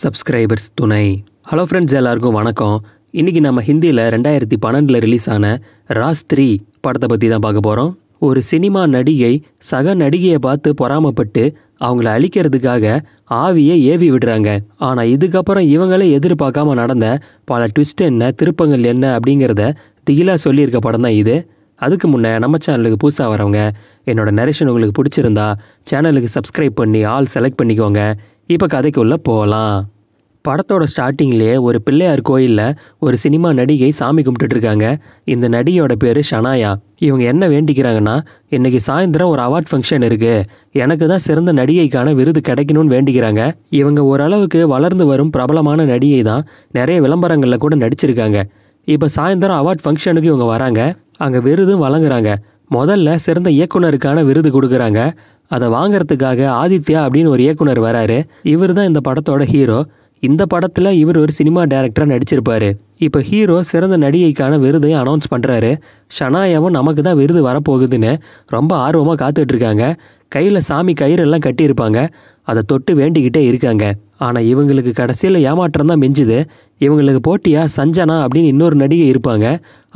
subscribers துணை hello friends எல்லாருக்கும் வணக்கம் இன்னைக்கு நம்ம ஹிந்தியில் ரெண்டாயிரத்தி பன்னெண்டில் ரிலீஸ் ஆன ராஸ் த்ரீ படத்தை பற்றி தான் பார்க்க போகிறோம் ஒரு சினிமா நடிகை சக நடிகையை பார்த்து பொறாமப்பட்டு அவங்கள அழிக்கிறதுக்காக ஆவியை ஏவி விடுறாங்க ஆனால் இதுக்கப்புறம் இவங்களே எதிர்பார்க்காம நடந்த பல ட்விஸ்ட் என்ன திருப்பங்கள் என்ன அப்படிங்கிறத திகிலாக சொல்லியிருக்க படம் தான் இது அதுக்கு முன்னே நம்ம சேனலுக்கு புதுசாக வரவங்க என்னோடய நரேஷன் உங்களுக்கு பிடிச்சிருந்தா சேனலுக்கு சப்ஸ்கிரைப் பண்ணி ஆல் செலக்ட் பண்ணிக்கோங்க இப்போ கதைக்குள்ளே போகலாம் படத்தோட ஸ்டார்டிங்லேயே ஒரு பிள்ளையார் கோயிலில் ஒரு சினிமா நடிகை சாமி கும்பிட்டுட்ருக்காங்க இந்த நடிகையோட பேர் ஷனாயா இவங்க என்ன வேண்டிக்கிறாங்கன்னா இன்றைக்கி சாயந்தரம் ஒரு அவார்ட் ஃபங்க்ஷன் இருக்குது எனக்கு தான் சிறந்த நடிகைக்கான விருது கிடைக்கணும்னு வேண்டிக்கிறாங்க இவங்க ஓரளவுக்கு வளர்ந்து வரும் பிரபலமான நடிகை தான் நிறைய விளம்பரங்களில் கூட நடிச்சிருக்காங்க இப்போ சாயந்தரம் அவார்ட் ஃபங்க்ஷனுக்கு இவங்க வராங்க அங்கே விருதும் வழங்குறாங்க முதல்ல சிறந்த இயக்குனருக்கான விருது கொடுக்குறாங்க அதை வாங்கிறதுக்காக ஆதித்யா அப்படின்னு ஒரு இயக்குனர் வராரு இவர் தான் இந்த படத்தோட ஹீரோ இந்த படத்தில் இவர் ஒரு சினிமா டைரக்டராக நடிச்சிருப்பார் இப்போ ஹீரோ சிறந்த நடிகைக்கான விருதையும் அனௌன்ஸ் பண்ணுறாரு ஷனாயாவும் நமக்கு தான் விருது வரப்போகுதுன்னு ரொம்ப ஆர்வமாக காத்துட்ருக்காங்க கையில் சாமி கயிறெல்லாம் கட்டியிருப்பாங்க அதை தொட்டு வேண்டிக்கிட்டே இருக்காங்க ஆனால் இவங்களுக்கு கடைசியில் ஏமாற்றம் தான் மிஞ்சுது இவங்களுக்கு போட்டியாக சஞ்சனா அப்படின்னு இன்னொரு நடிகை இருப்பாங்க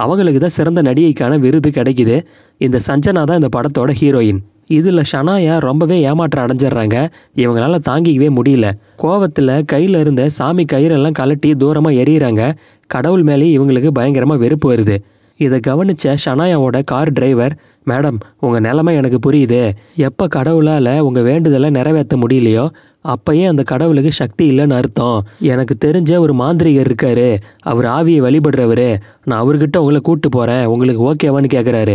அவங்களுக்கு தான் சிறந்த நடிகைக்கான விருது கிடைக்குது இந்த சஞ்சனா தான் இந்த படத்தோட ஹீரோயின் இதில் ஷனாயா ரொம்பவே ஏமாற்றம் அடைஞ்சிடுறாங்க இவங்களால தாங்கிக்கவே முடியல கோவத்தில் கையில் இருந்த சாமி கயிறெல்லாம் கலட்டி தூரமாக எறிகிறாங்க கடவுள் மேலே இவங்களுக்கு பயங்கரமாக வெறுப்பு வருது இதை கவனித்த ஷனாயாவோட கார் டிரைவர் மேடம் உங்கள் நிலைமை எனக்கு புரியுது எப்போ கடவுளால் உங்கள் வேண்டுதலை நிறைவேற்ற முடியலையோ அப்பயே அந்த கடவுளுக்கு சக்தி இல்லைன்னு அர்த்தம் எனக்கு தெரிஞ்ச ஒரு மாந்திரிகர் இருக்காரு அவர் ஆவியை வழிபடுறவர் நான் அவர்கிட்ட உங்களை கூப்பிட்டு போகிறேன் உங்களுக்கு ஓகேவான்னு கேட்குறாரு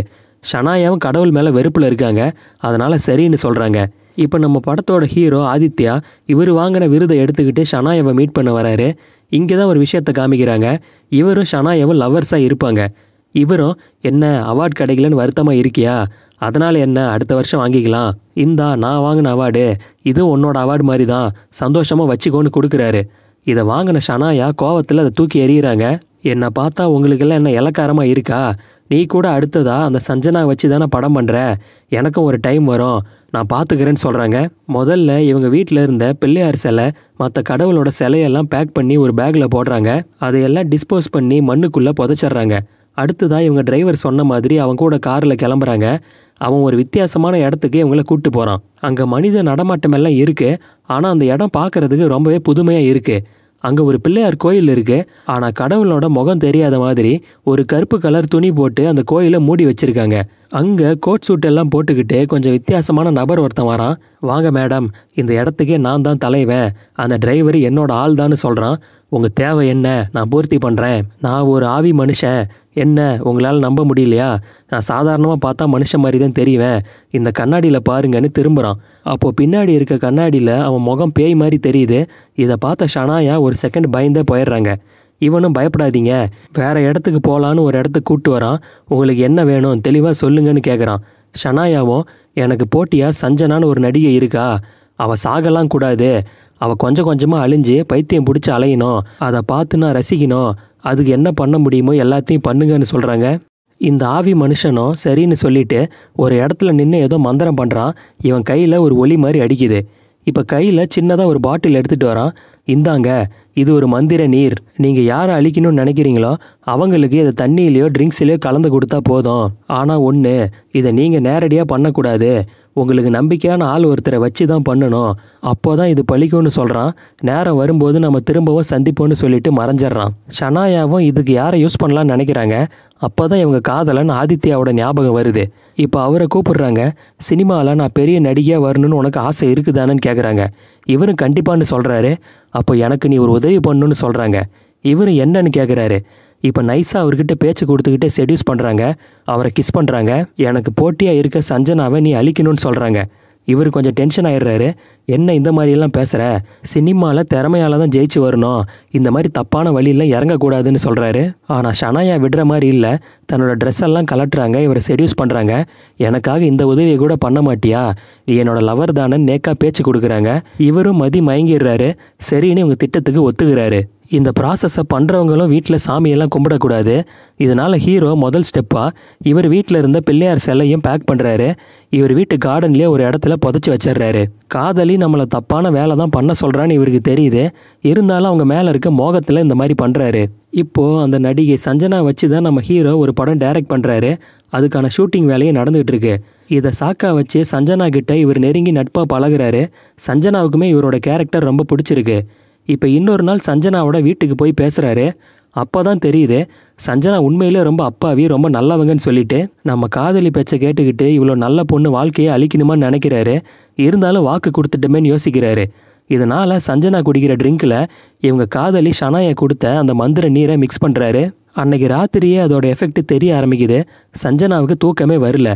ஷனாயாவும் கடவுள் மேலே வெறுப்பில் இருக்காங்க அதனால் சரின்னு சொல்கிறாங்க இப்போ நம்ம படத்தோட ஹீரோ ஆதித்யா இவர் வாங்கின விருதை எடுத்துக்கிட்டு ஷனாயாவை மீட் பண்ண வராரு இங்கே தான் ஒரு விஷயத்தை காமிக்கிறாங்க இவரும் ஷனாயாவும் லவ்வர்ஸாக இருப்பாங்க இவரும் என்ன அவார்ட் கிடைக்கலன்னு வருத்தமாக இருக்கியா அதனால் என்ன அடுத்த வருஷம் வாங்கிக்கலாம் இந்தா நான் வாங்கின அவார்டு இதுவும் உன்னோட அவார்டு மாதிரி தான் சந்தோஷமாக வச்சுக்கோன்னு கொடுக்குறாரு இதை வாங்கின ஷனாயா கோவத்தில் அதை தூக்கி எறிகிறாங்க என்னை பார்த்தா உங்களுக்கெல்லாம் என்ன இலக்காரமாக இருக்கா நீ கூட அடுத்ததா அந்த சஞ்சனா வச்சு தானே படம் பண்ணுற எனக்கும் ஒரு டைம் வரும் நான் பார்த்துக்கிறேன்னு சொல்கிறாங்க முதல்ல இவங்க வீட்டில் இருந்த பிள்ளையார் சிலை மற்ற கடவுளோட சிலையெல்லாம் பேக் பண்ணி ஒரு பேக்கில் போடுறாங்க அதையெல்லாம் டிஸ்போஸ் பண்ணி மண்ணுக்குள்ளே புதைச்சிட்றாங்க அடுத்ததாக இவங்க டிரைவர் சொன்ன மாதிரி அவங்க கூட காரில் கிளம்புறாங்க அவன் ஒரு வித்தியாசமான இடத்துக்கு இவங்கள கூப்பிட்டு போகிறான் அங்கே மனித நடமாட்டமெல்லாம் இருக்குது ஆனால் அந்த இடம் பார்க்குறதுக்கு ரொம்பவே புதுமையாக இருக்குது அங்கே ஒரு பிள்ளையார் கோயில் இருக்குது ஆனால் கடவுளோட முகம் தெரியாத மாதிரி ஒரு கருப்பு கலர் துணி போட்டு அந்த கோயிலை மூடி வச்சுருக்காங்க அங்கே கோட் சூட் எல்லாம் போட்டுக்கிட்டு கொஞ்சம் வித்தியாசமான நபர் ஒருத்தன் வரான் வாங்க மேடம் இந்த இடத்துக்கே நான் தான் தலைவன் அந்த டிரைவர் என்னோட ஆள் தான்னு சொல்கிறான் உங்கள் தேவை என்ன நான் பூர்த்தி பண்ணுறேன் நான் ஒரு ஆவி மனுஷன் என்ன உங்களால் நம்ப முடியலையா நான் சாதாரணமாக பார்த்தா மனுஷன் மாதிரி தான் தெரியவேன் இந்த கண்ணாடியில் பாருங்கன்னு திரும்புகிறான் அப்போது பின்னாடி இருக்க கண்ணாடியில் அவன் முகம் பேய் மாதிரி தெரியுது இதை பார்த்த ஷனாயா ஒரு செகண்ட் பயந்தே போயிடுறாங்க இவனும் பயப்படாதீங்க வேறு இடத்துக்கு போகலான்னு ஒரு இடத்துக்கு கூப்பிட்டு வரான் உங்களுக்கு என்ன வேணும் தெளிவாக சொல்லுங்கன்னு கேட்குறான் ஷனாயாவும் எனக்கு போட்டியாக சஞ்சனான்னு ஒரு நடிகை இருக்கா அவள் சாகலாம் கூடாது அவள் கொஞ்சம் கொஞ்சமாக அழிஞ்சு பைத்தியம் பிடிச்சி அலையணும் அதை பார்த்து நான் ரசிக்கணும் அதுக்கு என்ன பண்ண முடியுமோ எல்லாத்தையும் பண்ணுங்கன்னு சொல்கிறாங்க இந்த ஆவி மனுஷனும் சரின்னு சொல்லிட்டு ஒரு இடத்துல நின்று ஏதோ மந்திரம் பண்ணுறான் இவன் கையில் ஒரு ஒலி மாதிரி அடிக்குது இப்போ கையில் சின்னதாக ஒரு பாட்டில் எடுத்துகிட்டு வரான் இந்தாங்க இது ஒரு மந்திர நீர் நீங்கள் யாரை அழிக்கணும்னு நினைக்கிறீங்களோ அவங்களுக்கு இதை தண்ணியிலையோ ட்ரிங்க்ஸ்லையோ கலந்து கொடுத்தா போதும் ஆனால் ஒன்று இதை நீங்கள் நேரடியாக பண்ணக்கூடாது உங்களுக்கு நம்பிக்கையான ஆள் ஒருத்தரை வச்சு தான் பண்ணணும் அப்போ தான் இது பழிக்கும்னு சொல்கிறான் நேரம் வரும்போது நம்ம திரும்பவும் சந்திப்போம்னு சொல்லிட்டு மறைஞ்சிட்றான் ஷனாயாவும் இதுக்கு யாரை யூஸ் பண்ணலான்னு நினைக்கிறாங்க அப்போ தான் இவங்க காதலன் ஆதித்யாவோட ஞாபகம் வருது இப்போ அவரை கூப்பிடுறாங்க சினிமாவில் நான் பெரிய நடிகையாக வரணும்னு உனக்கு ஆசை இருக்குதானன்னு கேட்குறாங்க இவரும் கண்டிப்பான்னு சொல்கிறாரு அப்போ எனக்கு நீ ஒரு உதவி பண்ணணுன்னு சொல்கிறாங்க இவரும் என்னன்னு கேட்குறாரு இப்போ நைஸாக அவர்கிட்ட பேச்சு கொடுத்துக்கிட்டே செடியூஸ் பண்ணுறாங்க அவரை கிஸ் பண்ணுறாங்க எனக்கு போட்டியாக இருக்க சஞ்சனாவை நீ அழிக்கணும்னு சொல்கிறாங்க இவர் கொஞ்சம் டென்ஷன் ஆயிடுறாரு என்ன இந்த மாதிரிலாம் பேசுகிற சினிமாவில் திறமையால் தான் ஜெயிச்சு வரணும் இந்த மாதிரி தப்பான வழியில் இறங்கக்கூடாதுன்னு சொல்கிறாரு ஆனால் ஷனாயா விடுற மாதிரி இல்லை தன்னோட ட்ரெஸ் எல்லாம் கலட்டுறாங்க இவரை செடியூஸ் பண்ணுறாங்க எனக்காக இந்த உதவியை கூட பண்ண மாட்டியா என்னோட லவர் தானே நேக்காக பேச்சு கொடுக்குறாங்க இவரும் மதி மயங்கிடுறாரு சரின்னு இவங்க திட்டத்துக்கு ஒத்துக்கிறாரு இந்த ப்ராசஸை பண்ணுறவங்களும் வீட்டில் சாமியெல்லாம் கும்பிடக்கூடாது இதனால் ஹீரோ முதல் ஸ்டெப்பாக இவர் வீட்டில் இருந்த பிள்ளையார் சிலையும் பேக் பண்ணுறாரு இவர் வீட்டு கார்டன்லேயே ஒரு இடத்துல புதைச்சி வச்சிடுறாரு காதலி சொல்லி நம்மளை தப்பான வேலை தான் பண்ண சொல்கிறான்னு இவருக்கு தெரியுது இருந்தாலும் அவங்க மேலே இருக்க மோகத்தில் இந்த மாதிரி பண்ணுறாரு இப்போது அந்த நடிகை சஞ்சனா வச்சு தான் நம்ம ஹீரோ ஒரு படம் டைரக்ட் பண்ணுறாரு அதுக்கான ஷூட்டிங் வேலையும் நடந்துகிட்டு இருக்கு இதை சாக்கா வச்சு சஞ்சனா கிட்ட இவர் நெருங்கி நட்பாக பழகிறாரு சஞ்சனாவுக்குமே இவரோட கேரக்டர் ரொம்ப பிடிச்சிருக்கு இப்போ இன்னொரு நாள் சஞ்சனாவோட வீட்டுக்கு போய் பேசுகிறாரு அப்போ தான் தெரியுது சஞ்சனா உண்மையிலே ரொம்ப அப்பாவி ரொம்ப நல்லவங்கன்னு சொல்லிட்டு நம்ம காதலி பேச்சை கேட்டுக்கிட்டு இவ்வளோ நல்ல பொண்ணு வாழ்க்கையை அழிக்கணுமான்னு நினைக்கிறாரு இருந்தாலும் வாக்கு கொடுத்துட்டோமேன்னு யோசிக்கிறாரு இதனால் சஞ்சனா குடிக்கிற ட்ரிங்கில் இவங்க காதலி ஷனாயை கொடுத்த அந்த மந்திர நீரை மிக்ஸ் பண்ணுறாரு அன்னைக்கு ராத்திரியே அதோட எஃபெக்ட் தெரிய ஆரம்பிக்குது சஞ்சனாவுக்கு தூக்கமே வரல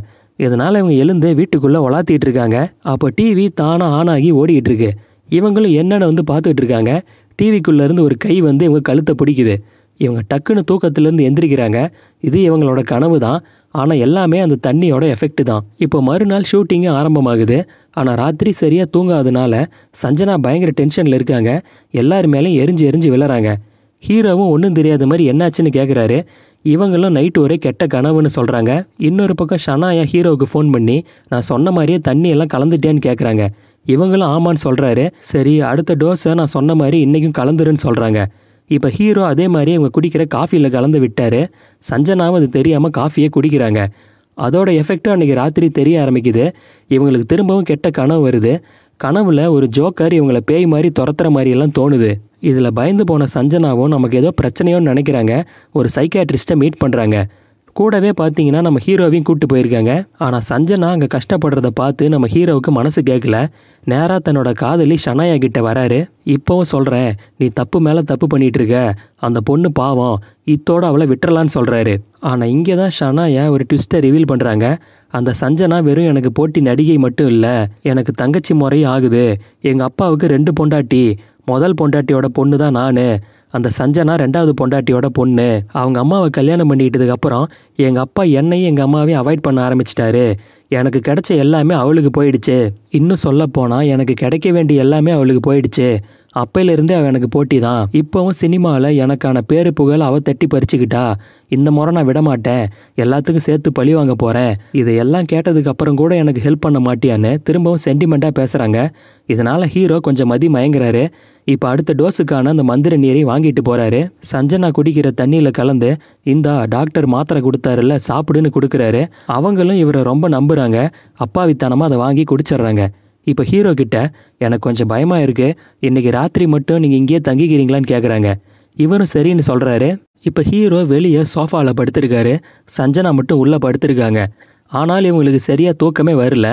இதனால் இவங்க எழுந்து வீட்டுக்குள்ளே வளாத்திட்டு இருக்காங்க அப்போ டிவி தானாக ஆன் ஆகி ஓடிக்கிட்டு இருக்கு இவங்களும் என்னென்ன வந்து பார்த்துக்கிட்டு இருக்காங்க டிவிக்குள்ளேருந்து ஒரு கை வந்து இவங்க கழுத்தை பிடிக்குது இவங்க டக்குன்னு தூக்கத்துலேருந்து எந்திரிக்கிறாங்க இது இவங்களோட கனவு தான் ஆனால் எல்லாமே அந்த தண்ணியோட எஃபெக்ட் தான் இப்போ மறுநாள் ஷூட்டிங்கு ஆரம்பமாகுது ஆனால் ராத்திரி சரியாக தூங்காதனால சஞ்சனா பயங்கர டென்ஷனில் இருக்காங்க எல்லார் மேலேயும் எரிஞ்சு எரிஞ்சு விழறாங்க ஹீரோவும் ஒன்றும் தெரியாத மாதிரி என்னாச்சுன்னு கேட்குறாரு இவங்களும் நைட்டு ஒரே கெட்ட கனவுன்னு சொல்கிறாங்க இன்னொரு பக்கம் ஷனாயா ஹீரோவுக்கு ஃபோன் பண்ணி நான் சொன்ன மாதிரியே தண்ணி எல்லாம் கலந்துட்டேன்னு கேட்குறாங்க இவங்களும் ஆமான்னு சொல்கிறாரு சரி அடுத்த டோஸை நான் சொன்ன மாதிரி இன்றைக்கும் கலந்துருன்னு சொல்கிறாங்க இப்போ ஹீரோ அதே மாதிரி இவங்க குடிக்கிற காஃபியில் கலந்து விட்டார் சஞ்சனாவும் அது தெரியாமல் காஃபியை குடிக்கிறாங்க அதோட எஃபெக்டும் அன்றைக்கி ராத்திரி தெரிய ஆரம்பிக்குது இவங்களுக்கு திரும்பவும் கெட்ட கனவு வருது கனவில் ஒரு ஜோக்கர் இவங்கள பேய் மாதிரி துரத்துற மாதிரியெல்லாம் தோணுது இதில் பயந்து போன சஞ்சனாவும் நமக்கு ஏதோ பிரச்சனையோன்னு நினைக்கிறாங்க ஒரு சைக்காட்ரிஸ்ட்டை மீட் பண்ணுறாங்க கூடவே பார்த்தீங்கன்னா நம்ம ஹீரோவையும் கூப்பிட்டு போயிருக்காங்க ஆனால் சஞ்சனா அங்கே கஷ்டப்படுறத பார்த்து நம்ம ஹீரோவுக்கு மனசு கேட்கல நேராக தன்னோட காதலி ஷனாயா கிட்ட வராரு இப்போவும் சொல்கிறேன் நீ தப்பு மேலே தப்பு பண்ணிகிட்டு இருக்க அந்த பொண்ணு பாவம் இத்தோடு அவளை விட்டுறலான்னு சொல்கிறாரு ஆனால் இங்கே தான் ஷனாயா ஒரு ட்விஸ்ட்டை ரிவீல் பண்ணுறாங்க அந்த சஞ்சனா வெறும் எனக்கு போட்டி நடிகை மட்டும் இல்லை எனக்கு தங்கச்சி முறையும் ஆகுது எங்கள் அப்பாவுக்கு ரெண்டு பொண்டாட்டி முதல் பொண்டாட்டியோட பொண்ணு தான் நான் அந்த சஞ்சனா ரெண்டாவது பொண்டாட்டியோட பொண்ணு அவங்க அம்மாவை கல்யாணம் பண்ணிக்கிட்டதுக்கப்புறம் எங்கள் அப்பா என்னையும் எங்கள் அம்மாவையும் அவாய்ட் பண்ண ஆரம்பிச்சிட்டாரு எனக்கு கிடைச்ச எல்லாமே அவளுக்கு போயிடுச்சு இன்னும் சொல்லப்போனால் எனக்கு கிடைக்க வேண்டிய எல்லாமே அவளுக்கு போயிடுச்சு அப்பையிலேருந்து அவள் எனக்கு போட்டி தான் இப்போவும் சினிமாவில் எனக்கான பேரு புகழ் அவள் தட்டி பறிச்சுக்கிட்டா இந்த முறை நான் விட மாட்டேன் எல்லாத்துக்கும் சேர்த்து பழி வாங்க போகிறேன் இதையெல்லாம் கேட்டதுக்கப்புறம் கூட எனக்கு ஹெல்ப் பண்ண மாட்டியான்னு திரும்பவும் சென்டிமெண்ட்டாக பேசுகிறாங்க இதனால் ஹீரோ கொஞ்சம் மதி மயங்குறாரு இப்போ அடுத்த டோஸுக்கான அந்த மந்திர நீரை வாங்கிட்டு போகிறாரு சஞ்சனா குடிக்கிற தண்ணியில் கலந்து இந்தா டாக்டர் மாத்திரை கொடுத்தாருல்ல சாப்பிடுன்னு கொடுக்குறாரு அவங்களும் இவரை ரொம்ப நம்புகிறாங்க அப்பாவித்தனமாக அதை வாங்கி குடிச்சிடுறாங்க இப்போ ஹீரோ கிட்ட எனக்கு கொஞ்சம் பயமாக இருக்குது இன்றைக்கி ராத்திரி மட்டும் நீங்கள் இங்கேயே தங்கிக்கிறீங்களான்னு கேட்குறாங்க இவரும் சரின்னு சொல்கிறாரு இப்போ ஹீரோ வெளியே சோஃபாவில் படுத்திருக்காரு சஞ்சனா மட்டும் உள்ளே படுத்திருக்காங்க ஆனால் இவங்களுக்கு சரியாக தூக்கமே வரல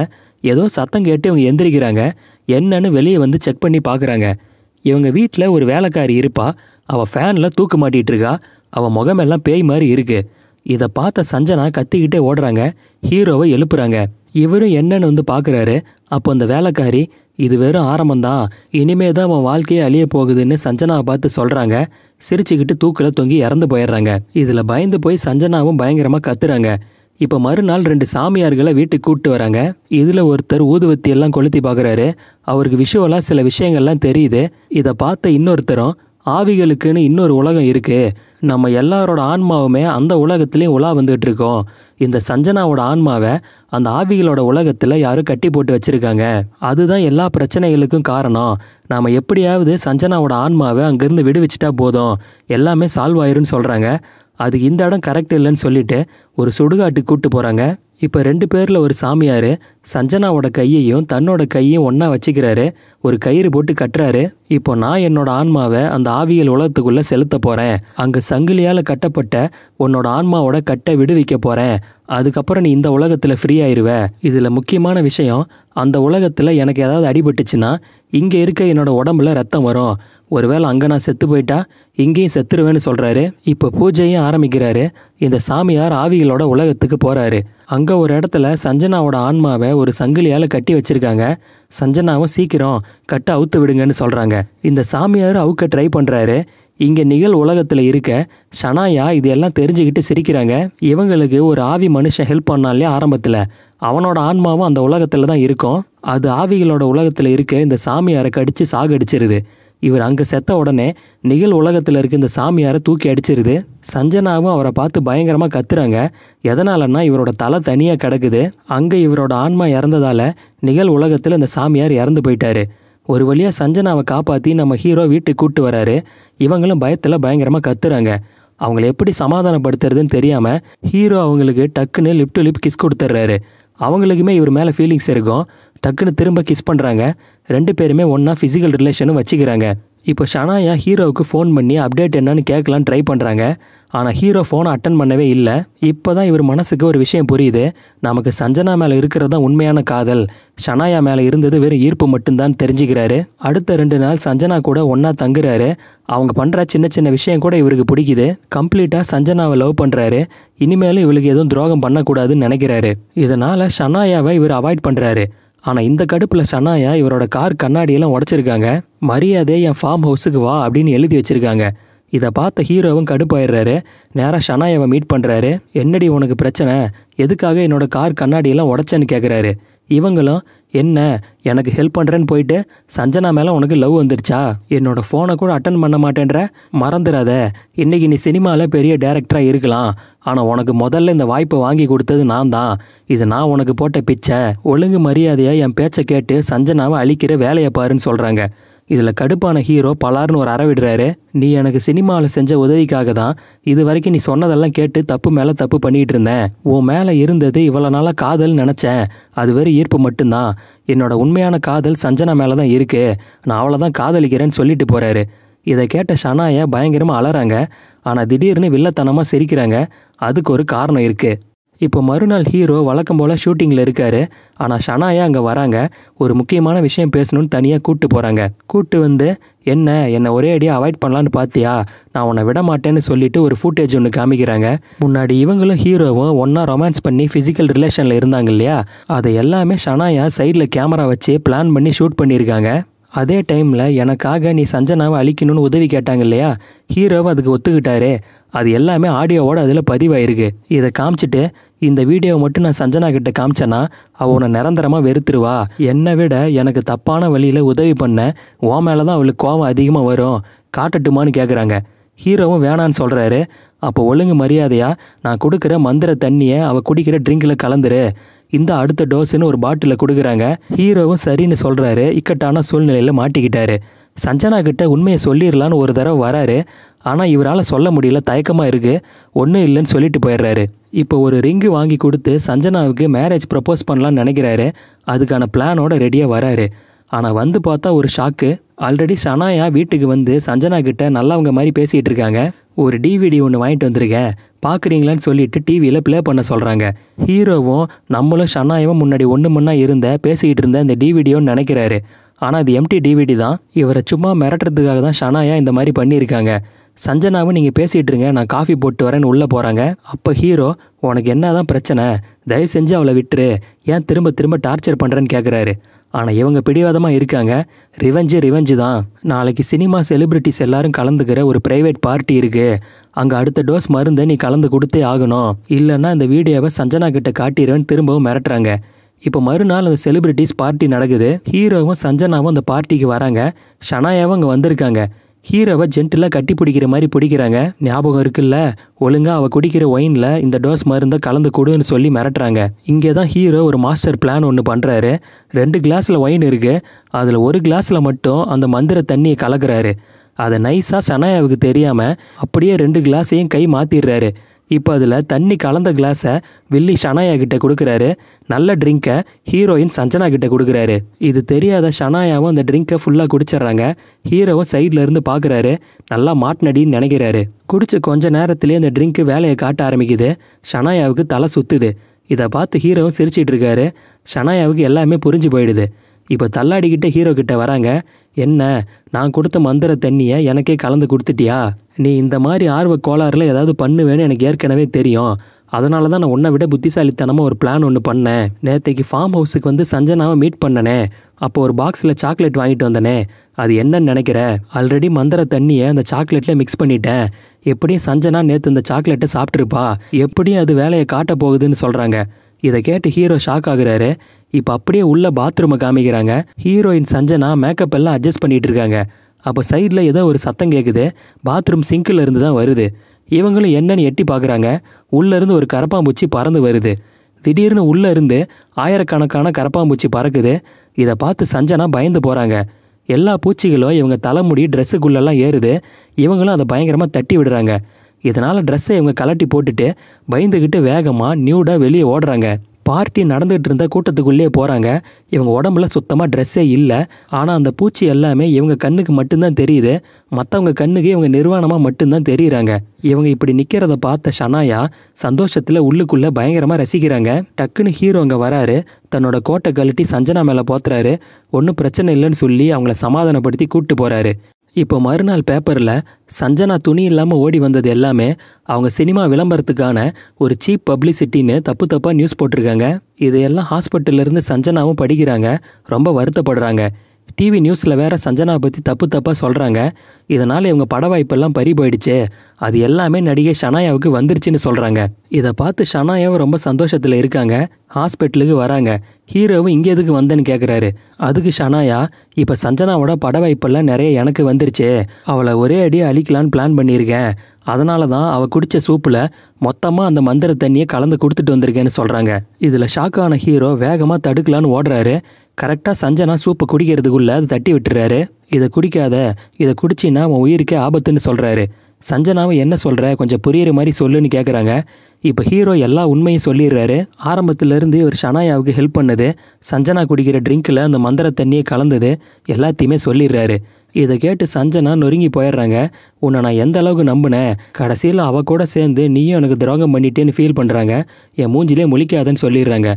ஏதோ சத்தம் கேட்டு இவங்க எந்திரிக்கிறாங்க என்னன்னு வெளியே வந்து செக் பண்ணி பார்க்குறாங்க இவங்க வீட்டில் ஒரு வேலைக்காரி இருப்பா அவள் ஃபேனில் தூக்கு மாட்டிகிட்டு இருக்கா அவள் முகமெல்லாம் பேய் மாதிரி இருக்குது இதை பார்த்த சஞ்சனா கத்திக்கிட்டே ஓடுறாங்க ஹீரோவை எழுப்புறாங்க இவரும் என்னன்னு வந்து பார்க்குறாரு அப்போ அந்த வேலைக்காரி இது வெறும் ஆரம்பம்தான் இனிமே தான் அவன் வாழ்க்கையே அழிய போகுதுன்னு சஞ்சனாவை பார்த்து சொல்கிறாங்க சிரிச்சுக்கிட்டு தூக்கில் தொங்கி இறந்து போயிடுறாங்க இதில் பயந்து போய் சஞ்சனாவும் பயங்கரமாக கத்துறாங்க இப்போ மறுநாள் ரெண்டு சாமியார்களை வீட்டுக்கு கூப்பிட்டு வராங்க இதில் ஒருத்தர் ஊதுவத்தி எல்லாம் கொளுத்தி பார்க்குறாரு அவருக்கு விஷயம்லாம் சில விஷயங்கள்லாம் தெரியுது இதை பார்த்த இன்னொருத்தரும் ஆவிகளுக்குன்னு இன்னொரு உலகம் இருக்குது நம்ம எல்லாரோட ஆன்மாவுமே அந்த உலகத்துலேயும் உலா வந்துகிட்ருக்கோம் இருக்கோம் இந்த சஞ்சனாவோட ஆன்மாவை அந்த ஆவிகளோட உலகத்தில் யாரும் கட்டி போட்டு வச்சுருக்காங்க அதுதான் எல்லா பிரச்சனைகளுக்கும் காரணம் நாம் எப்படியாவது சஞ்சனாவோட ஆன்மாவை அங்கேருந்து விடுவிச்சிட்டா போதும் எல்லாமே சால்வ் ஆயிரும்னு சொல்கிறாங்க அதுக்கு இந்த இடம் கரெக்ட் இல்லைன்னு சொல்லிட்டு ஒரு சுடுகாட்டுக்கு கூப்பிட்டு போகிறாங்க இப்போ ரெண்டு பேரில் ஒரு சாமியார் சஞ்சனாவோட கையையும் தன்னோட கையையும் ஒன்றா வச்சுக்கிறாரு ஒரு கயிறு போட்டு கட்டுறாரு இப்போ நான் என்னோட ஆன்மாவை அந்த ஆவியல் உலகத்துக்குள்ளே செலுத்த போகிறேன் அங்கே சங்கிலியால் கட்டப்பட்ட உன்னோட ஆன்மாவோட கட்டை விடுவிக்க போகிறேன் அதுக்கப்புறம் நீ இந்த உலகத்தில் ஃப்ரீ ஆயிடுவ இதில் முக்கியமான விஷயம் அந்த உலகத்தில் எனக்கு ஏதாவது அடிபட்டுச்சுன்னா இங்கே இருக்க என்னோட உடம்புல ரத்தம் வரும் ஒருவேளை அங்கே நான் செத்து போயிட்டா இங்கேயும் செத்துருவேன்னு சொல்கிறாரு இப்போ பூஜையும் ஆரம்பிக்கிறாரு இந்த சாமியார் ஆவிகளோட உலகத்துக்கு போகிறாரு அங்கே ஒரு இடத்துல சஞ்சனாவோட ஆன்மாவை ஒரு சங்கிலியால் கட்டி வச்சுருக்காங்க சஞ்சனாவும் சீக்கிரம் கட்டு அவுத்து விடுங்கன்னு சொல்கிறாங்க இந்த சாமியார் அவுக்க ட்ரை பண்ணுறாரு இங்கே நிகழ் உலகத்தில் இருக்க ஷனாயா இதெல்லாம் தெரிஞ்சுக்கிட்டு சிரிக்கிறாங்க இவங்களுக்கு ஒரு ஆவி மனுஷன் ஹெல்ப் பண்ணாலே ஆரம்பத்தில் அவனோட ஆன்மாவும் அந்த உலகத்தில் தான் இருக்கும் அது ஆவிகளோட உலகத்தில் இருக்க இந்த சாமியாரை கடித்து சாகடிச்சிருது இவர் அங்கே செத்த உடனே நிகழ் உலகத்தில் இருக்க இந்த சாமியாரை தூக்கி அடிச்சிருது சஞ்சனாவும் அவரை பார்த்து பயங்கரமாக கத்துறாங்க எதனாலன்னா இவரோட தலை தனியாக கிடக்குது அங்கே இவரோட ஆன்மா இறந்ததால் நிகழ் உலகத்தில் இந்த சாமியார் இறந்து போயிட்டாரு ஒரு வழியாக சஞ்சனாவை காப்பாற்றி நம்ம ஹீரோ வீட்டுக்கு கூப்பிட்டு வராரு இவங்களும் பயத்தில் பயங்கரமாக கத்துறாங்க அவங்கள எப்படி சமாதானப்படுத்துறதுன்னு தெரியாமல் ஹீரோ அவங்களுக்கு டக்குன்னு லிப் டு லிப் கிஸ் கொடுத்துட்றாரு அவங்களுக்குமே இவர் மேலே ஃபீலிங்ஸ் இருக்கும் டக்குன்னு திரும்ப கிஸ் பண்ணுறாங்க ரெண்டு பேருமே ஒன்றா ஃபிசிக்கல் ரிலேஷனும் வச்சுக்கிறாங்க இப்போ ஷனாயா ஹீரோவுக்கு ஃபோன் பண்ணி அப்டேட் என்னன்னு கேட்கலான்னு ட்ரை பண்ணுறாங்க ஆனால் ஹீரோ ஃபோனை அட்டன் பண்ணவே இல்லை இப்போ தான் இவர் மனசுக்கு ஒரு விஷயம் புரியுது நமக்கு சஞ்சனா மேலே இருக்கிறது தான் உண்மையான காதல் ஷனாயா மேலே இருந்தது வெறும் ஈர்ப்பு மட்டும்தான் தெரிஞ்சுக்கிறாரு அடுத்த ரெண்டு நாள் சஞ்சனா கூட ஒன்றா தங்குறாரு அவங்க பண்ணுற சின்ன சின்ன விஷயம் கூட இவருக்கு பிடிக்குது கம்ப்ளீட்டாக சஞ்சனாவை லவ் பண்ணுறாரு இனிமேலும் இவளுக்கு எதுவும் துரோகம் பண்ணக்கூடாதுன்னு நினைக்கிறாரு இதனால் ஷனாயாவை இவர் அவாய்ட் பண்ணுறாரு ஆனால் இந்த கடுப்பில் சனாயா இவரோட கார் கண்ணாடியெல்லாம் உடச்சிருக்காங்க மரியாதை என் ஃபார்ம் ஹவுஸுக்கு வா அப்படின்னு எழுதி வச்சுருக்காங்க இதை பார்த்த ஹீரோவும் கடுப்பாயிடுறாரு நேராக ஷனாயாவை மீட் பண்ணுறாரு என்னடி உனக்கு பிரச்சனை எதுக்காக என்னோட கார் கண்ணாடியெல்லாம் உடச்சேன்னு கேட்குறாரு இவங்களும் என்ன எனக்கு ஹெல்ப் பண்ணுறேன்னு போயிட்டு சஞ்சனா மேலே உனக்கு லவ் வந்துருச்சா என்னோடய ஃபோனை கூட அட்டன் பண்ண மாட்டேன்ற மறந்துடாத இன்றைக்கி நீ சினிமாவில் பெரிய டேரக்டராக இருக்கலாம் ஆனால் உனக்கு முதல்ல இந்த வாய்ப்பை வாங்கி கொடுத்தது நான் தான் இது நான் உனக்கு போட்ட பிச்சை ஒழுங்கு மரியாதையாக என் பேச்சை கேட்டு சஞ்சனாவை அழிக்கிற வேலையை பாருன்னு சொல்கிறாங்க இதில் கடுப்பான ஹீரோ பலார்னு ஒரு அறவிடுறாரு நீ எனக்கு சினிமாவில் செஞ்ச உதவிக்காக தான் இது வரைக்கும் நீ சொன்னதெல்லாம் கேட்டு தப்பு மேலே தப்பு பண்ணிகிட்டு இருந்தேன் உன் மேலே இருந்தது இவ்வளோ நாளாக காதல் நினச்சேன் அது வெறும் ஈர்ப்பு மட்டும்தான் என்னோட உண்மையான காதல் சஞ்சனா மேலே தான் இருக்குது நான் அவளை தான் காதலிக்கிறேன்னு சொல்லிட்டு போகிறாரு இதை கேட்ட ஷனாயை பயங்கரமாக அலறாங்க ஆனால் திடீர்னு வில்லத்தனமாக சிரிக்கிறாங்க அதுக்கு ஒரு காரணம் இருக்குது இப்போ மறுநாள் ஹீரோ வழக்கம் போல் ஷூட்டிங்கில் இருக்காரு ஆனால் ஷனாயா அங்கே வராங்க ஒரு முக்கியமான விஷயம் பேசணும்னு தனியாக கூப்பிட்டு போகிறாங்க கூப்பிட்டு வந்து என்ன என்னை ஒரே அடியாக அவாய்ட் பண்ணலான்னு பார்த்தியா நான் உன்னை விட மாட்டேன்னு சொல்லிட்டு ஒரு ஃபுட்டேஜ் ஒன்று காமிக்கிறாங்க முன்னாடி இவங்களும் ஹீரோவும் ஒன்றா ரொமான்ஸ் பண்ணி ஃபிசிக்கல் ரிலேஷனில் இருந்தாங்க இல்லையா அதை எல்லாமே ஷனாயா சைடில் கேமரா வச்சு பிளான் பண்ணி ஷூட் பண்ணியிருக்காங்க அதே டைமில் எனக்காக நீ சஞ்சனாவை அழிக்கணும்னு உதவி கேட்டாங்க இல்லையா ஹீரோவை அதுக்கு ஒத்துக்கிட்டாரு அது எல்லாமே ஆடியோவோட அதில் பதிவாயிருக்கு இதை காமிச்சிட்டு இந்த வீடியோவை மட்டும் நான் சஞ்சனா கிட்ட காமிச்சேன்னா அவள் உன்னை நிரந்தரமாக வெறுத்துருவா என்னை விட எனக்கு தப்பான வழியில் உதவி பண்ண ஓ மேலே தான் அவளுக்கு கோவம் அதிகமாக வரும் காட்டட்டுமான்னு கேட்குறாங்க ஹீரோவும் வேணான்னு சொல்கிறாரு அப்போ ஒழுங்கு மரியாதையாக நான் கொடுக்குற மந்திர தண்ணியை அவள் குடிக்கிற ட்ரிங்கில் கலந்துரு இந்த அடுத்த டோஸ்ன்னு ஒரு பாட்டிலில் கொடுக்குறாங்க ஹீரோவும் சரின்னு சொல்கிறாரு இக்கட்டான சூழ்நிலையில் மாட்டிக்கிட்டாரு சஞ்சனா கிட்ட உண்மையை சொல்லிடலான்னு ஒரு தடவை வராரு ஆனால் இவரால் சொல்ல முடியல தயக்கமாக இருக்குது ஒன்றும் இல்லைன்னு சொல்லிட்டு போயிடுறாரு இப்போ ஒரு ரிங்கு வாங்கி கொடுத்து சஞ்சனாவுக்கு மேரேஜ் ப்ரப்போஸ் பண்ணலான்னு நினைக்கிறாரு அதுக்கான பிளானோட ரெடியாக வராரு ஆனால் வந்து பார்த்தா ஒரு ஷாக்கு ஆல்ரெடி ஷனாயா வீட்டுக்கு வந்து சஞ்சனா கிட்ட நல்லவங்க மாதிரி பேசிகிட்டு இருக்காங்க ஒரு டிவிடி ஒன்று வாங்கிட்டு வந்திருக்கேன் பார்க்குறீங்களான்னு சொல்லிட்டு டிவியில் ப்ளே பண்ண சொல்கிறாங்க ஹீரோவும் நம்மளும் ஷனாயவும் முன்னாடி ஒன்று முன்னா இருந்த பேசிக்கிட்டு இருந்த இந்த டிவிடியோன்னு நினைக்கிறாரு ஆனால் அது எம்டி டிவிடி தான் இவரை சும்மா மிரட்டுறதுக்காக தான் ஷனாயா இந்த மாதிரி பண்ணியிருக்காங்க சஞ்சனாவும் நீங்கள் பேசிகிட்டு இருங்க நான் காஃபி போட்டு வரேன்னு உள்ளே போகிறாங்க அப்போ ஹீரோ உனக்கு என்ன தான் பிரச்சனை தயவு செஞ்சு அவளை விட்டுரு ஏன் திரும்ப திரும்ப டார்ச்சர் பண்ணுறேன்னு கேட்குறாரு ஆனால் இவங்க பிடிவாதமாக இருக்காங்க ரிவெஞ்சு ரிவெஞ்சு தான் நாளைக்கு சினிமா செலிப்ரிட்டிஸ் எல்லாரும் கலந்துக்கிற ஒரு ப்ரைவேட் பார்ட்டி இருக்குது அங்கே அடுத்த டோஸ் மருந்தை நீ கலந்து கொடுத்தே ஆகணும் இல்லைன்னா இந்த வீடியோவை சஞ்சனா கிட்ட காட்டிடுவேன்னு திரும்பவும் மிரட்டுறாங்க இப்போ மறுநாள் அந்த செலிப்ரிட்டிஸ் பார்ட்டி நடக்குது ஹீரோவும் சஞ்சனாவும் அந்த பார்ட்டிக்கு வராங்க ஷனாயாவும் அங்கே வந்திருக்காங்க ஹீரோவை ஜென்டிலாக கட்டி பிடிக்கிற மாதிரி பிடிக்கிறாங்க ஞாபகம் இருக்குல்ல ஒழுங்காக அவள் குடிக்கிற ஒயினில் இந்த டோஸ் மருந்தை கலந்து கொடுன்னு சொல்லி மிரட்டுறாங்க இங்கே தான் ஹீரோ ஒரு மாஸ்டர் பிளான் ஒன்று பண்ணுறாரு ரெண்டு கிளாஸில் ஒயின் இருக்குது அதில் ஒரு கிளாஸில் மட்டும் அந்த மந்திர தண்ணியை கலக்கிறாரு அதை நைஸாக சனாயாவுக்கு தெரியாமல் அப்படியே ரெண்டு கிளாஸையும் கை மாற்றிடுறாரு இப்போ அதில் தண்ணி கலந்த கிளாஸை வில்லி ஷனாயா கிட்ட கொடுக்குறாரு நல்ல ட்ரிங்கை ஹீரோயின் சஞ்சனா கிட்ட கொடுக்குறாரு இது தெரியாத ஷனாயாவும் அந்த ட்ரிங்கை ஃபுல்லாக குடிச்சிடுறாங்க ஹீரோவும் சைடில் இருந்து பார்க்குறாரு நல்லா மாட்டினடின்னு நினைக்கிறாரு குடிச்ச கொஞ்ச நேரத்திலே அந்த ட்ரிங்க்கு வேலையை காட்ட ஆரம்பிக்குது ஷனாயாவுக்கு தலை சுற்றுது இதை பார்த்து ஹீரோவும் சிரிச்சிட்டு இருக்காரு ஷனாயாவுக்கு எல்லாமே புரிஞ்சு போயிடுது இப்போ தள்ளாடிக்கிட்ட ஹீரோ கிட்ட வராங்க என்ன நான் கொடுத்த மந்திர தண்ணியை எனக்கே கலந்து கொடுத்துட்டியா நீ இந்த மாதிரி ஆர்வ கோளாறுல ஏதாவது பண்ணுவேன்னு எனக்கு ஏற்கனவே தெரியும் அதனால தான் நான் உன்னை விட புத்திசாலித்தனமாக ஒரு பிளான் ஒன்று பண்ணேன் நேற்றைக்கு ஃபார்ம் ஹவுஸுக்கு வந்து சஞ்சனாவை மீட் பண்ணனே அப்போ ஒரு பாக்ஸில் சாக்லேட் வாங்கிட்டு வந்தனே அது என்னன்னு நினைக்கிற ஆல்ரெடி மந்திர தண்ணியை அந்த சாக்லேட்டில் மிக்ஸ் பண்ணிட்டேன் எப்படியும் சஞ்சனா நேற்று இந்த சாக்லேட்டை சாப்பிட்ருப்பா எப்படியும் அது வேலையை காட்ட போகுதுன்னு சொல்கிறாங்க இதை கேட்டு ஹீரோ ஷாக் ஆகுறாரு இப்போ அப்படியே உள்ள பாத்ரூமை காமிக்கிறாங்க ஹீரோயின் சஞ்சனா மேக்கப் எல்லாம் அட்ஜஸ்ட் பண்ணிட்டு இருக்காங்க அப்போ சைடில் ஏதோ ஒரு சத்தம் கேட்குது பாத்ரூம் சிங்கில் இருந்து தான் வருது இவங்களும் என்னன்னு எட்டி பார்க்குறாங்க உள்ளேருந்து ஒரு கரப்பாம்பூச்சி பறந்து வருது திடீர்னு உள்ளே இருந்து ஆயிரக்கணக்கான கரப்பாம்பூச்சி பறக்குது இதை பார்த்து சஞ்சனா பயந்து போகிறாங்க எல்லா பூச்சிகளும் இவங்க தலைமுடி ட்ரெஸ்ஸுக்குள்ளெல்லாம் ஏறுது இவங்களும் அதை பயங்கரமாக தட்டி விடுறாங்க இதனால் ட்ரெஸ்ஸை இவங்க கலட்டி போட்டுட்டு பயந்துக்கிட்டு வேகமாக நியூடாக வெளியே ஓடுறாங்க பார்ட்டி நடந்துகிட்டு இருந்த கூட்டத்துக்குள்ளேயே போகிறாங்க இவங்க உடம்புல சுத்தமாக ட்ரெஸ்ஸே இல்லை ஆனால் அந்த பூச்சி எல்லாமே இவங்க கண்ணுக்கு மட்டும்தான் தெரியுது மற்றவங்க கண்ணுக்கு இவங்க நிர்வாணமாக மட்டும்தான் தெரியுறாங்க இவங்க இப்படி நிற்கிறத பார்த்த ஷனாயா சந்தோஷத்தில் உள்ளுக்குள்ளே பயங்கரமாக ரசிக்கிறாங்க டக்குன்னு ஹீரோ அங்கே வராரு தன்னோட கோட்டை கழட்டி சஞ்சனா மேலே போத்துறாரு ஒன்றும் பிரச்சனை இல்லைன்னு சொல்லி அவங்கள சமாதானப்படுத்தி கூப்பிட்டு போகிறாரு இப்போ மறுநாள் பேப்பரில் சஞ்சனா துணி இல்லாமல் ஓடி வந்தது எல்லாமே அவங்க சினிமா விளம்பரத்துக்கான ஒரு சீப் பப்ளிசிட்டின்னு தப்பு தப்பாக நியூஸ் போட்டிருக்காங்க இதையெல்லாம் ஹாஸ்பிட்டல்லேருந்து சஞ்சனாவும் படிக்கிறாங்க ரொம்ப வருத்தப்படுறாங்க டிவி நியூஸில் வேறு சஞ்சனா பற்றி தப்பு தப்பாக சொல்கிறாங்க இதனால் இவங்க பட வாய்ப்பெல்லாம் பறி போயிடுச்சு அது எல்லாமே நடிகை ஷனாயாவுக்கு வந்துருச்சுன்னு சொல்கிறாங்க இதை பார்த்து ஷனாயாவும் ரொம்ப சந்தோஷத்தில் இருக்காங்க ஹாஸ்பிட்டலுக்கு வராங்க ஹீரோவும் இங்கே எதுக்கு வந்தேன்னு கேட்குறாரு அதுக்கு ஷனாயா இப்போ சஞ்சனாவோட பட வாய்ப்பெல்லாம் நிறைய எனக்கு வந்துருச்சு அவளை ஒரே அடி அழிக்கலான்னு பிளான் பண்ணியிருக்கேன் அதனால தான் அவள் குடித்த சூப்பில் மொத்தமாக அந்த மந்திர தண்ணியை கலந்து கொடுத்துட்டு வந்திருக்கேன்னு சொல்கிறாங்க இதில் ஷாக்கான ஹீரோ வேகமாக தடுக்கலான்னு ஓடுறாரு கரெக்டாக சஞ்சனா சூப்பு குடிக்கிறதுக்குள்ளே அதை தட்டி விட்டுறாரு இதை குடிக்காத இதை குடிச்சின்னா உன் உயிருக்கே ஆபத்துன்னு சொல்கிறாரு சஞ்சனாவை என்ன சொல்கிற கொஞ்சம் புரியுற மாதிரி சொல்லுன்னு கேட்குறாங்க இப்போ ஹீரோ எல்லா உண்மையும் சொல்லிடுறாரு ஆரம்பத்துலேருந்து இவர் ஷனாயாவுக்கு ஹெல்ப் பண்ணுது சஞ்சனா குடிக்கிற ட்ரிங்கில் அந்த மந்திர தண்ணியை கலந்தது எல்லாத்தையுமே சொல்லிடுறாரு இதை கேட்டு சஞ்சனா நொறுங்கி போயிடுறாங்க உன்னை நான் எந்த அளவுக்கு நம்பினேன் கடைசியில் அவ கூட சேர்ந்து நீயும் எனக்கு துரோகம் பண்ணிட்டேன்னு ஃபீல் பண்ணுறாங்க என் மூஞ்சிலே முழிக்காதன்னு சொல்லிடுறாங்க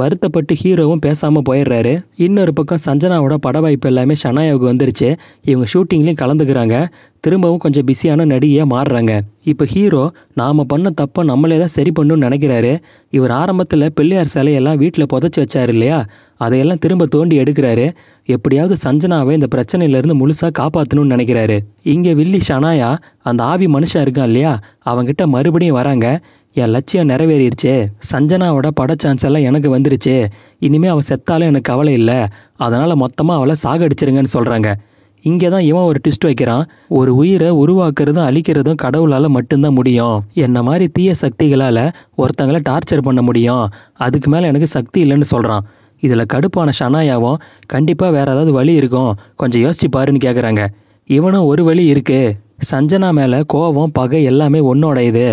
வருத்தப்பட்டு ஹீரோவும் பேசாமல் போயிடுறாரு இன்னொரு பக்கம் சஞ்சனாவோட பட வாய்ப்பு எல்லாமே ஷனாயாவுக்கு வந்துருச்சு இவங்க ஷூட்டிங்லேயும் கலந்துக்கிறாங்க திரும்பவும் கொஞ்சம் பிஸியான நடிகையாக மாறுறாங்க இப்போ ஹீரோ நாம் பண்ண தப்பை நம்மளே தான் சரி பண்ணுன்னு நினைக்கிறாரு இவர் ஆரம்பத்தில் பிள்ளையார் சிலையெல்லாம் வீட்டில் புதைச்சி வச்சார் இல்லையா அதையெல்லாம் திரும்ப தோண்டி எடுக்கிறாரு எப்படியாவது சஞ்சனாவை இந்த பிரச்சனையிலேருந்து முழுசாக காப்பாற்றணும்னு நினைக்கிறாரு இங்கே வில்லி ஷனாயா அந்த ஆவி மனுஷன் இருக்கான் இல்லையா அவங்கிட்ட மறுபடியும் வராங்க என் லட்சியம் நிறைவேறிடுச்சு சஞ்சனாவோட பட சான்ஸ் எல்லாம் எனக்கு வந்துருச்சு இனிமேல் அவள் செத்தாலும் எனக்கு கவலை இல்லை அதனால் மொத்தமாக அவளை சாகடிச்சிருங்கன்னு சொல்கிறாங்க இங்கே தான் இவன் ஒரு ட்விஸ்ட் வைக்கிறான் ஒரு உயிரை உருவாக்குறதும் அழிக்கிறதும் கடவுளால் மட்டும்தான் முடியும் என்ன மாதிரி தீய சக்திகளால் ஒருத்தங்களை டார்ச்சர் பண்ண முடியும் அதுக்கு மேலே எனக்கு சக்தி இல்லைன்னு சொல்கிறான் இதில் கடுப்பான ஷனாயாவும் கண்டிப்பாக வேறு ஏதாவது வழி இருக்கும் கொஞ்சம் யோசிச்சு பாருன்னு கேட்குறாங்க இவனும் ஒரு வழி இருக்கு சஞ்சனா மேலே கோபம் பகை எல்லாமே உன்னோட இது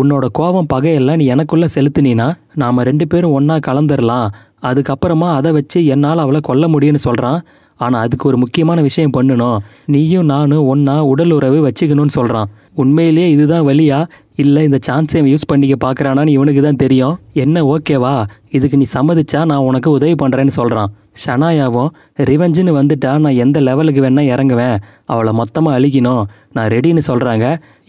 உன்னோட கோபம் பகையெல்லாம் நீ எனக்குள்ளே செலுத்தினா நாம் ரெண்டு பேரும் ஒன்றா கலந்துடலாம் அதுக்கப்புறமா அதை வச்சு என்னால் அவளை கொல்ல முடியும்னு சொல்கிறான் ஆனால் அதுக்கு ஒரு முக்கியமான விஷயம் பண்ணணும் நீயும் நானும் ஒன்றா உடல் உறவு வச்சுக்கணும்னு சொல்கிறான் உண்மையிலேயே இதுதான் வழியா இல்லை இந்த சான்ஸை இவன் யூஸ் பண்ணிக்க பார்க்குறானான்னு இவனுக்கு தான் தெரியும் என்ன ஓகேவா இதுக்கு நீ சம்மதிச்சா நான் உனக்கு உதவி பண்ணுறேன்னு சொல்கிறான் ஷனாயாவும் ரிவெஞ்சுன்னு வந்துட்டா நான் எந்த லெவலுக்கு வேணால் இறங்குவேன் அவளை மொத்தமாக அழிக்கணும் நான் ரெடின்னு சொல்கிறாங்க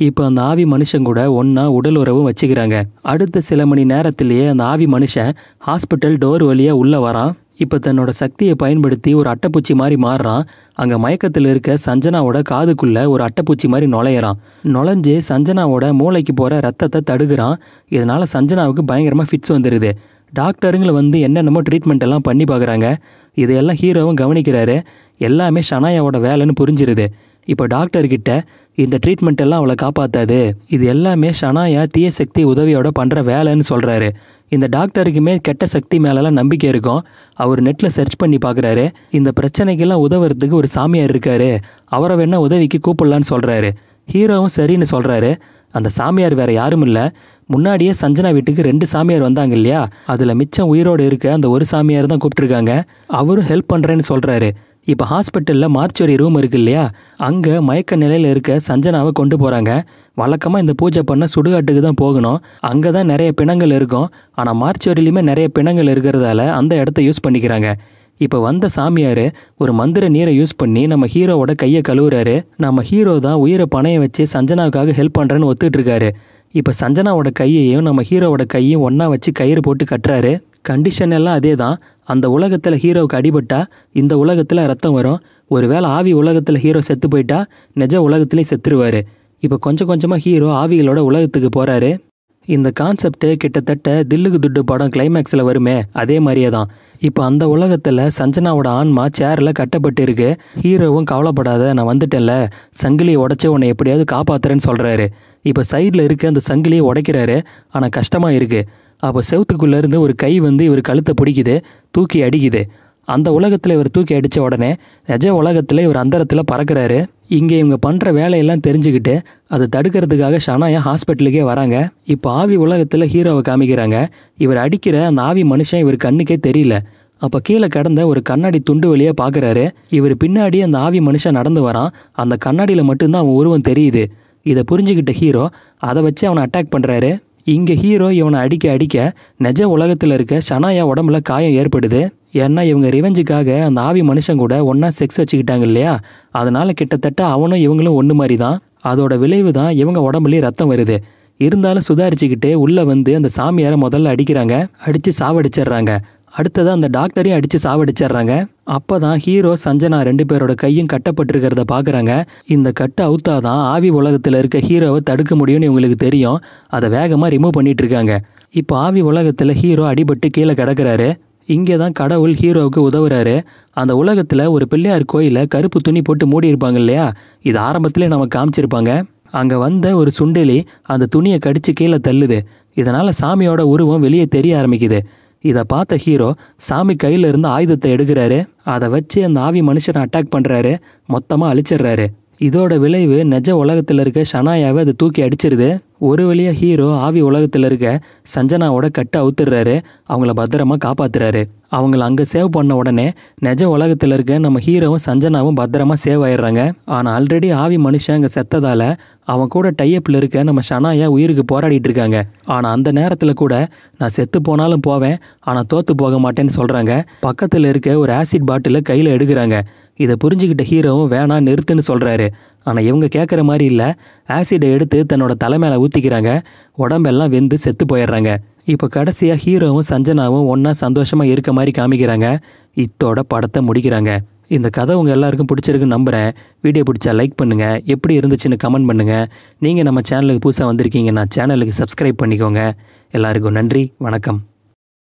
இப்போ அந்த ஆவி மனுஷன் கூட ஒன்றா உடல் உறவும் வச்சுக்கிறாங்க அடுத்த சில மணி நேரத்திலேயே அந்த ஆவி மனுஷன் ஹாஸ்பிட்டல் டோர் வழியாக உள்ளே வரான் இப்போ தன்னோட சக்தியை பயன்படுத்தி ஒரு அட்டைப்பூச்சி மாதிரி மாறுறான் அங்கே மயக்கத்தில் இருக்க சஞ்சனாவோட காதுக்குள்ள ஒரு அட்டைப்பூச்சி மாதிரி நுழையிறான் நுழைஞ்சு சஞ்சனாவோட மூளைக்கு போகிற ரத்தத்தை தடுகிறான் இதனால் சஞ்சனாவுக்கு பயங்கரமாக ஃபிட்ஸ் வந்துடுது டாக்டருங்களை வந்து என்னென்னமோ ட்ரீட்மெண்ட் எல்லாம் பண்ணி பார்க்குறாங்க இதையெல்லாம் ஹீரோவும் கவனிக்கிறாரு எல்லாமே ஷனாயாவோட வேலைன்னு புரிஞ்சிருது இப்போ டாக்டர்கிட்ட இந்த ட்ரீட்மெண்ட் எல்லாம் அவளை காப்பாற்றாது இது எல்லாமே ஷனாயா தீய சக்தி உதவியோட பண்ணுற வேலைன்னு சொல்கிறாரு இந்த டாக்டருக்குமே கெட்ட சக்தி மேலெல்லாம் நம்பிக்கை இருக்கும் அவர் நெட்டில் சர்ச் பண்ணி பார்க்குறாரு இந்த பிரச்சனைக்கெல்லாம் உதவுறதுக்கு ஒரு சாமியார் இருக்காரு அவரை வேணால் உதவிக்கு கூப்பிடலான்னு சொல்கிறாரு ஹீரோவும் சரின்னு சொல்கிறாரு அந்த சாமியார் வேறு யாரும் இல்லை முன்னாடியே சஞ்சனா வீட்டுக்கு ரெண்டு சாமியார் வந்தாங்க இல்லையா அதில் மிச்சம் உயிரோடு இருக்க அந்த ஒரு சாமியார் தான் கூப்பிட்டுருக்காங்க அவரும் ஹெல்ப் பண்ணுறேன்னு சொல்கிறாரு இப்போ ஹாஸ்பிட்டலில் மார்ச்சுவரி ரூம் இருக்கு இல்லையா அங்கே மயக்க நிலையில் இருக்க சஞ்சனாவை கொண்டு போகிறாங்க வழக்கமாக இந்த பூஜை பண்ண சுடுகாட்டுக்கு தான் போகணும் அங்கே தான் நிறைய பிணங்கள் இருக்கும் ஆனால் மார்ச்சுவரிலையுமே நிறைய பிணங்கள் இருக்கிறதால அந்த இடத்த யூஸ் பண்ணிக்கிறாங்க இப்போ வந்த சாமியார் ஒரு மந்திர நீரை யூஸ் பண்ணி நம்ம ஹீரோவோட கையை கழுவுறாரு நம்ம ஹீரோ தான் உயிரை பணைய வச்சு சஞ்சனாவுக்காக ஹெல்ப் பண்ணுறேன்னு ஒத்துட்ருக்காரு இப்போ சஞ்சனாவோட கையையும் நம்ம ஹீரோவோட கையும் ஒன்றா வச்சு கயிறு போட்டு கட்டுறாரு கண்டிஷன் எல்லாம் அதே தான் அந்த உலகத்தில் ஹீரோவுக்கு அடிபட்டால் இந்த உலகத்தில் ரத்தம் வரும் ஒருவேளை ஆவி உலகத்தில் ஹீரோ செத்து போயிட்டா நிஜ உலகத்துலேயும் செத்துருவார் இப்போ கொஞ்சம் கொஞ்சமாக ஹீரோ ஆவிகளோட உலகத்துக்கு போகிறாரு இந்த கான்செப்ட் கிட்டத்தட்ட தில்லுக்கு துட்டு படம் கிளைமேக்ஸில் வருமே அதே மாதிரியே தான் இப்போ அந்த உலகத்தில் சஞ்சனாவோட ஆன்மா சேரில் கட்டப்பட்டு இருக்கு ஹீரோவும் கவலைப்படாத நான் வந்துட்டேன்ல சங்கிலியை உடச்சே உன்னை எப்படியாவது காப்பாத்துறேன்னு சொல்கிறாரு இப்போ சைடில் இருக்க அந்த சங்கிலியை உடைக்கிறாரு ஆனால் கஷ்டமாக இருக்குது அப்போ செவத்துக்குள்ளேருந்து ஒரு கை வந்து இவர் கழுத்தை பிடிக்குது தூக்கி அடிக்குது அந்த உலகத்தில் இவர் தூக்கி அடித்த உடனே நிஜ உலகத்தில் இவர் அந்தரத்தில் பறக்கிறாரு இங்கே இவங்க பண்ணுற வேலையெல்லாம் தெரிஞ்சுக்கிட்டு அதை தடுக்கிறதுக்காக ஷனாயா ஹாஸ்பிட்டலுக்கே வராங்க இப்போ ஆவி உலகத்தில் ஹீரோவை காமிக்கிறாங்க இவர் அடிக்கிற அந்த ஆவி மனுஷன் இவர் கண்ணுக்கே தெரியல அப்போ கீழே கிடந்த ஒரு கண்ணாடி துண்டு வழியாக பார்க்குறாரு இவர் பின்னாடி அந்த ஆவி மனுஷன் நடந்து வரான் அந்த கண்ணாடியில் மட்டும்தான் அவன் உருவம் தெரியுது இதை புரிஞ்சுக்கிட்ட ஹீரோ அதை வச்சு அவனை அட்டாக் பண்ணுறாரு இங்கே ஹீரோ இவனை அடிக்க அடிக்க நிஜ உலகத்தில் இருக்க ஷனாயா உடம்புல காயம் ஏற்படுது ஏன்னா இவங்க ரிவெஞ்சுக்காக அந்த ஆவி மனுஷன் கூட ஒன்றா செக்ஸ் வச்சுக்கிட்டாங்க இல்லையா அதனால் கிட்டத்தட்ட அவனும் இவங்களும் ஒன்று மாதிரி தான் அதோட விளைவு தான் இவங்க உடம்புலேயே ரத்தம் வருது இருந்தாலும் சுதாரிச்சுக்கிட்டு உள்ளே வந்து அந்த சாமியாரை முதல்ல அடிக்கிறாங்க அடித்து சாவடிச்சிடுறாங்க அடுத்தது அந்த டாக்டரையும் அடித்து சாவடிச்சிடுறாங்க அப்போ தான் ஹீரோ சஞ்சனா ரெண்டு பேரோட கையும் கட்டப்பட்டிருக்கிறத பார்க்குறாங்க இந்த கட்டை அவுத்தாதான் ஆவி உலகத்தில் இருக்க ஹீரோவை தடுக்க முடியும்னு இவங்களுக்கு தெரியும் அதை வேகமாக ரிமூவ் பண்ணிட்டு இருக்காங்க இப்போ ஆவி உலகத்தில் ஹீரோ அடிபட்டு கீழே கிடக்கிறாரு இங்கே தான் கடவுள் ஹீரோவுக்கு உதவுறாரு அந்த உலகத்தில் ஒரு பிள்ளையார் கோயிலில் கருப்பு துணி போட்டு மூடி இருப்பாங்க இல்லையா இது ஆரம்பத்திலே நம்ம காமிச்சிருப்பாங்க அங்கே வந்த ஒரு சுண்டெலி அந்த துணியை கடித்து கீழே தள்ளுது இதனால் சாமியோட உருவம் வெளியே தெரிய ஆரம்பிக்குது இதை பார்த்த ஹீரோ சாமி கையில இருந்து ஆயுதத்தை எடுக்கிறாரு அதை வச்சு அந்த ஆவி மனுஷனை அட்டாக் பண்ணுறாரு மொத்தமாக அழிச்சிடுறாரு இதோட விளைவு நெஜ உலகத்தில் இருக்க ஷனாயாவை அது தூக்கி அடிச்சிருது ஒரு வழியாக ஹீரோ ஆவி உலகத்தில் இருக்க சஞ்சனாவோட கட்டு அவுத்துடுறாரு அவங்கள பத்திரமா காப்பாத்துறாரு அவங்கள அங்கே சேவ் பண்ண உடனே நெஜ உலகத்தில் இருக்க நம்ம ஹீரோவும் சஞ்சனாவும் பத்திரமா சேவ் ஆயிடுறாங்க ஆனால் ஆல்ரெடி ஆவி மனுஷன் அங்கே செத்ததால் அவன் கூட டையப்பில் இருக்க நம்ம ஷனாயா உயிருக்கு போராடிட்டு இருக்காங்க ஆனால் அந்த நேரத்தில் கூட நான் செத்து போனாலும் போவேன் ஆனால் தோற்று போக மாட்டேன்னு சொல்கிறாங்க பக்கத்தில் இருக்க ஒரு ஆசிட் பாட்டிலை கையில் எடுக்கிறாங்க இதை புரிஞ்சுக்கிட்ட ஹீரோவும் வேணா நிறுத்துன்னு சொல்கிறாரு ஆனால் இவங்க கேட்குற மாதிரி இல்லை ஆசிடை எடுத்து தன்னோட தலைமையில ஊற்றிக்கிறாங்க உடம்பெல்லாம் வெந்து செத்து போயிடுறாங்க இப்போ கடைசியாக ஹீரோவும் சஞ்சனாவும் ஒன்றா சந்தோஷமாக இருக்க மாதிரி காமிக்கிறாங்க இத்தோட படத்தை முடிக்கிறாங்க இந்த கதை உங்கள் எல்லாருக்கும் பிடிச்சிருக்குன்னு நம்புகிறேன் வீடியோ பிடிச்சா லைக் பண்ணுங்கள் எப்படி இருந்துச்சுன்னு கமெண்ட் பண்ணுங்கள் நீங்கள் நம்ம சேனலுக்கு புதுசாக வந்திருக்கீங்கன்னா சேனலுக்கு சப்ஸ்கிரைப் பண்ணிக்கோங்க எல்லாருக்கும் நன்றி வணக்கம்